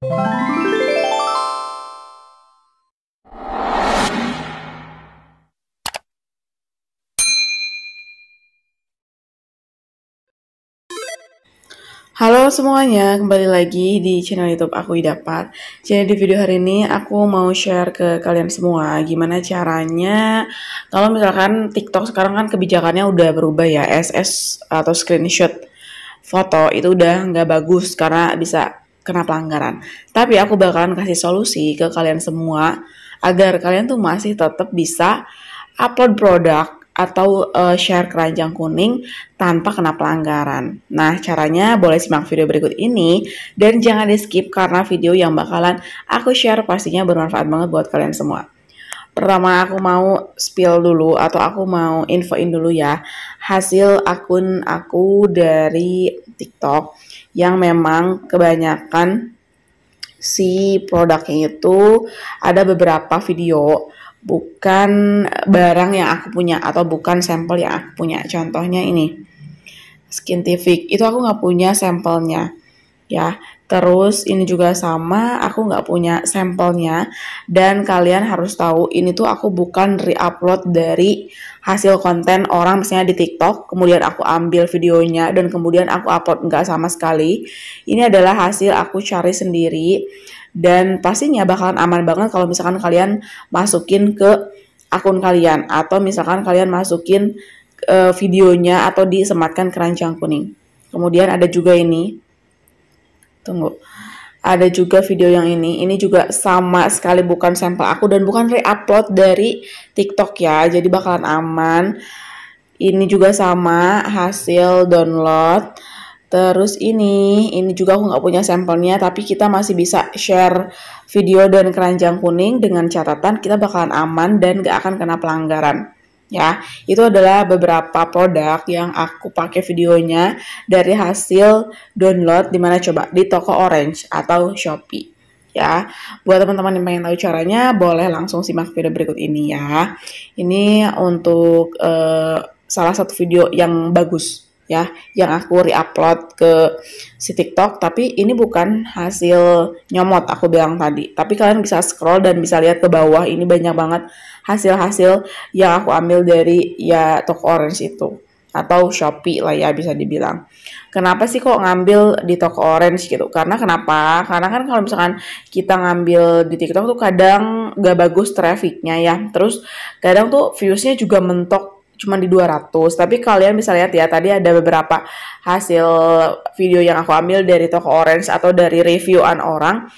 Halo semuanya, kembali lagi di channel YouTube aku Idapat. Jadi di video hari ini aku mau share ke kalian semua gimana caranya kalau misalkan TikTok sekarang kan kebijakannya udah berubah ya, SS atau screenshot foto itu udah nggak bagus karena bisa kena pelanggaran. Tapi aku bakalan kasih solusi ke kalian semua agar kalian tuh masih tetap bisa upload produk atau uh, share keranjang kuning tanpa kena pelanggaran. Nah, caranya boleh simak video berikut ini dan jangan di skip karena video yang bakalan aku share pastinya bermanfaat banget buat kalian semua. Pertama aku mau spill dulu atau aku mau infoin dulu ya hasil akun aku dari TikTok yang memang kebanyakan si produknya itu ada beberapa video bukan barang yang aku punya atau bukan sampel yang aku punya. Contohnya ini, scientific Itu aku nggak punya sampelnya. Ya, Terus ini juga sama, aku nggak punya sampelnya dan kalian harus tahu ini tuh aku bukan re-upload dari hasil konten orang misalnya di TikTok, kemudian aku ambil videonya dan kemudian aku upload nggak sama sekali. Ini adalah hasil aku cari sendiri dan pastinya bakalan aman banget kalau misalkan kalian masukin ke akun kalian atau misalkan kalian masukin uh, videonya atau disematkan keranjang kuning. Kemudian ada juga ini Tunggu. Ada juga video yang ini. Ini juga sama sekali bukan sampel aku dan bukan re-upload dari TikTok ya. Jadi bakalan aman. Ini juga sama hasil download. Terus ini, ini juga aku nggak punya sampelnya, tapi kita masih bisa share video dan keranjang kuning dengan catatan kita bakalan aman dan nggak akan kena pelanggaran ya itu adalah beberapa produk yang aku pakai videonya dari hasil download dimana coba di toko Orange atau Shopee ya buat teman-teman yang pengen tahu caranya boleh langsung simak video berikut ini ya ini untuk uh, salah satu video yang bagus ya yang aku reupload ke si TikTok tapi ini bukan hasil nyomot aku bilang tadi tapi kalian bisa scroll dan bisa lihat ke bawah ini banyak banget hasil-hasil yang aku ambil dari ya toko orange itu atau Shopee lah ya bisa dibilang. Kenapa sih kok ngambil di toko orange gitu? Karena kenapa? Karena kan kalau misalkan kita ngambil di TikTok tuh kadang gak bagus trafficnya ya. Terus kadang tuh viewsnya juga mentok cuma di 200 tapi kalian bisa lihat ya tadi ada beberapa hasil video yang aku ambil dari toko orange atau dari reviewan orang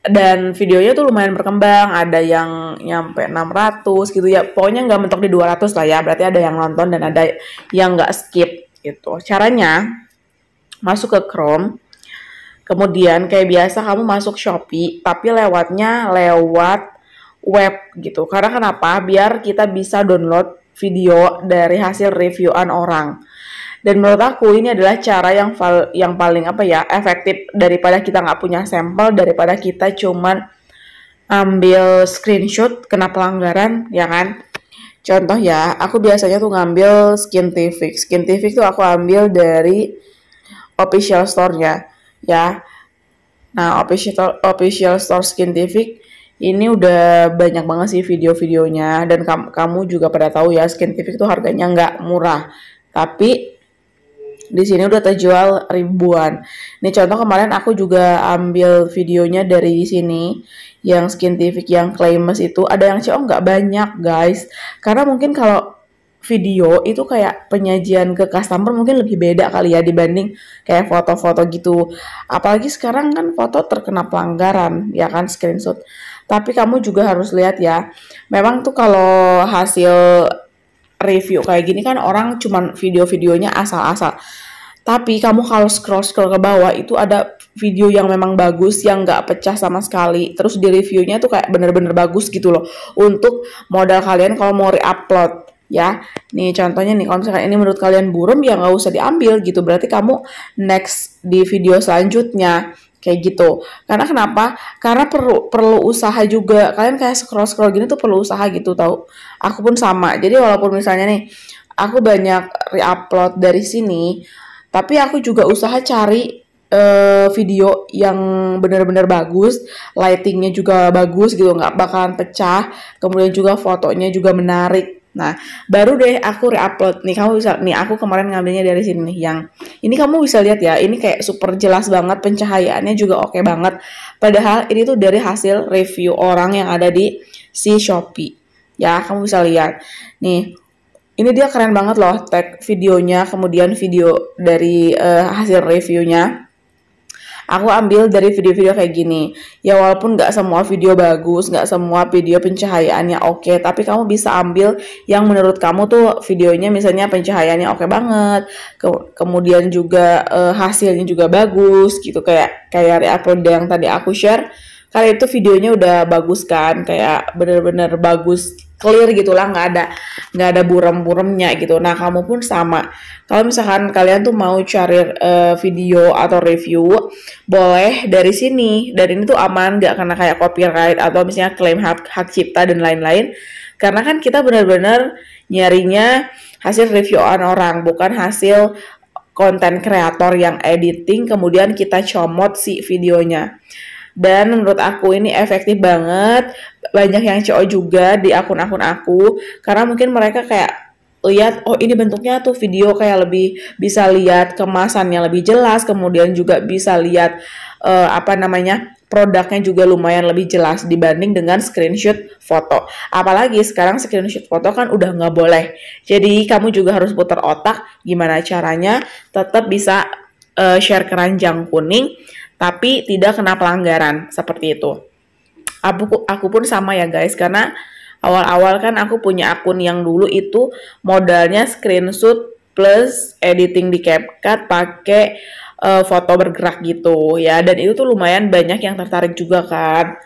dan videonya tuh lumayan berkembang ada yang nyampe 600 gitu ya pokoknya nggak mentok di 200 lah ya berarti ada yang nonton dan ada yang nggak skip gitu caranya masuk ke Chrome kemudian kayak biasa kamu masuk Shopee tapi lewatnya lewat web gitu karena kenapa biar kita bisa download video dari hasil reviewan orang. Dan menurut aku ini adalah cara yang val, yang paling apa ya efektif daripada kita nggak punya sampel daripada kita cuman ambil screenshot kena pelanggaran ya kan. Contoh ya, aku biasanya tuh ngambil skin TV. Skin TV tuh aku ambil dari official store-nya ya. Nah, official official store skin TV ini udah banyak banget sih video-videonya dan kam kamu juga pada tahu ya skintific itu harganya nggak murah tapi di sini udah terjual ribuan. Ini contoh kemarin aku juga ambil videonya dari sini yang skintific yang claimers itu ada yang cowok oh, nggak banyak guys karena mungkin kalau video itu kayak penyajian ke customer mungkin lebih beda kali ya dibanding kayak foto-foto gitu. Apalagi sekarang kan foto terkena pelanggaran ya kan screenshot. Tapi kamu juga harus lihat ya. Memang tuh kalau hasil review kayak gini kan orang cuman video-videonya asal-asal. Tapi kamu kalau scroll-scroll ke bawah itu ada video yang memang bagus yang nggak pecah sama sekali. Terus di reviewnya tuh kayak bener-bener bagus gitu loh. Untuk modal kalian kalau mau re-upload ya. Nih contohnya nih, kalau misalkan ini menurut kalian buram ya nggak usah diambil gitu. Berarti kamu next di video selanjutnya kayak gitu. Karena kenapa? Karena perlu perlu usaha juga. Kalian kayak scroll scroll gini tuh perlu usaha gitu tau. Aku pun sama. Jadi walaupun misalnya nih aku banyak reupload dari sini, tapi aku juga usaha cari uh, video yang benar-benar bagus, lightingnya juga bagus gitu, nggak bakalan pecah, kemudian juga fotonya juga menarik Nah, baru deh aku reupload. Nih kamu bisa nih aku kemarin ngambilnya dari sini nih yang ini kamu bisa lihat ya, ini kayak super jelas banget pencahayaannya juga oke okay banget. Padahal ini tuh dari hasil review orang yang ada di si Shopee. Ya, kamu bisa lihat. Nih, ini dia keren banget loh tag videonya, kemudian video dari uh, hasil reviewnya aku ambil dari video-video kayak gini ya walaupun nggak semua video bagus nggak semua video pencahayaannya oke okay, tapi kamu bisa ambil yang menurut kamu tuh videonya misalnya pencahayaannya oke okay banget ke kemudian juga uh, hasilnya juga bagus gitu kayak kayak reupload yang tadi aku share kali itu videonya udah bagus kan kayak bener-bener bagus clear gitu lah nggak ada nggak ada burem-buremnya gitu nah kamu pun sama kalau misalkan kalian tuh mau cari uh, video atau review boleh dari sini dan ini tuh aman nggak karena kayak copyright atau misalnya klaim hak, hak cipta dan lain-lain karena kan kita benar-benar nyarinya hasil reviewan orang bukan hasil konten kreator yang editing kemudian kita comot si videonya dan menurut aku ini efektif banget banyak yang CO juga di akun-akun aku karena mungkin mereka kayak lihat oh ini bentuknya tuh video kayak lebih bisa lihat kemasannya lebih jelas kemudian juga bisa lihat uh, apa namanya produknya juga lumayan lebih jelas dibanding dengan screenshot foto. Apalagi sekarang screenshot foto kan udah nggak boleh. Jadi kamu juga harus putar otak gimana caranya tetap bisa uh, share keranjang kuning tapi tidak kena pelanggaran seperti itu. Aku aku pun sama ya guys karena awal-awal kan aku punya akun yang dulu itu modalnya screenshot plus editing di CapCut pakai uh, foto bergerak gitu ya dan itu tuh lumayan banyak yang tertarik juga kan.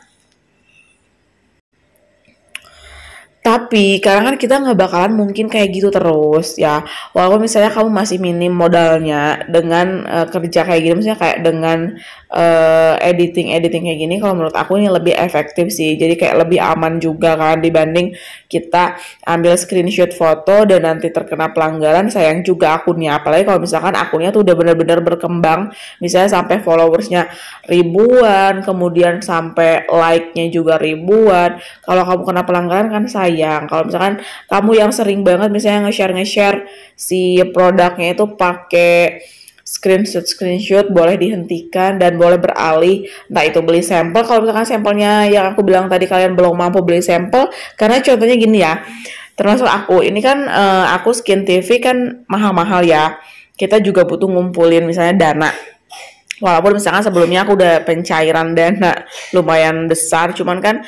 tapi kadang kan kita nggak bakalan mungkin kayak gitu terus ya walaupun misalnya kamu masih minim modalnya dengan uh, kerja kayak gini misalnya kayak dengan uh, eh, editing editing kayak gini kalau menurut aku ini lebih efektif sih jadi kayak lebih aman juga kan dibanding kita ambil screenshot foto dan nanti terkena pelanggaran sayang juga akunnya apalagi kalau misalkan akunnya tuh udah bener-bener berkembang misalnya sampai followersnya ribuan kemudian sampai like-nya juga ribuan kalau kamu kena pelanggaran kan sayang sayang. Kalau misalkan kamu yang sering banget misalnya nge-share nge-share si produknya itu pakai screenshot screenshot boleh dihentikan dan boleh beralih entah itu beli sampel kalau misalkan sampelnya yang aku bilang tadi kalian belum mampu beli sampel karena contohnya gini ya termasuk aku ini kan uh, aku skin TV kan mahal-mahal ya kita juga butuh ngumpulin misalnya dana walaupun misalkan sebelumnya aku udah pencairan dana lumayan besar cuman kan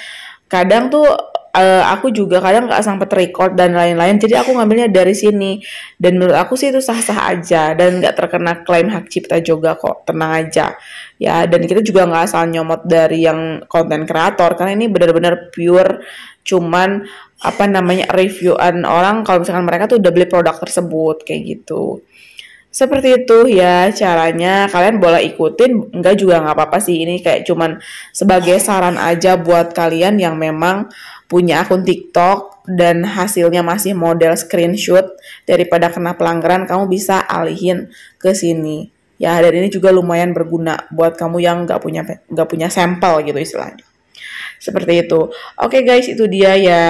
kadang tuh uh, aku juga kadang nggak sampai record dan lain-lain jadi aku ngambilnya dari sini dan menurut aku sih itu sah-sah aja dan nggak terkena klaim hak cipta juga kok tenang aja ya dan kita juga nggak asal nyomot dari yang konten kreator karena ini benar-benar pure cuman apa namanya reviewan orang kalau misalkan mereka tuh udah beli produk tersebut kayak gitu seperti itu ya caranya kalian boleh ikutin enggak juga nggak apa-apa sih ini kayak cuman sebagai saran aja buat kalian yang memang punya akun TikTok dan hasilnya masih model screenshot daripada kena pelanggaran kamu bisa alihin ke sini. Ya dan ini juga lumayan berguna buat kamu yang nggak punya nggak punya sampel gitu istilahnya. Seperti itu. Oke okay guys, itu dia ya.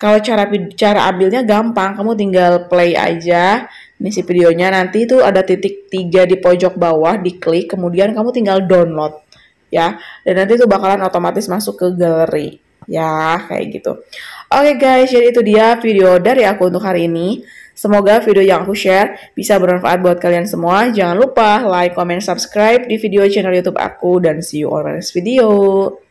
Kalau cara cara ambilnya gampang, kamu tinggal play aja. Ini si videonya nanti itu ada titik tiga di pojok bawah, diklik, kemudian kamu tinggal download ya. Dan nanti itu bakalan otomatis masuk ke galeri ya kayak gitu. Oke okay guys, jadi itu dia video dari aku untuk hari ini. Semoga video yang aku share bisa bermanfaat buat kalian semua. Jangan lupa like, comment, subscribe di video channel YouTube aku dan see you on next video.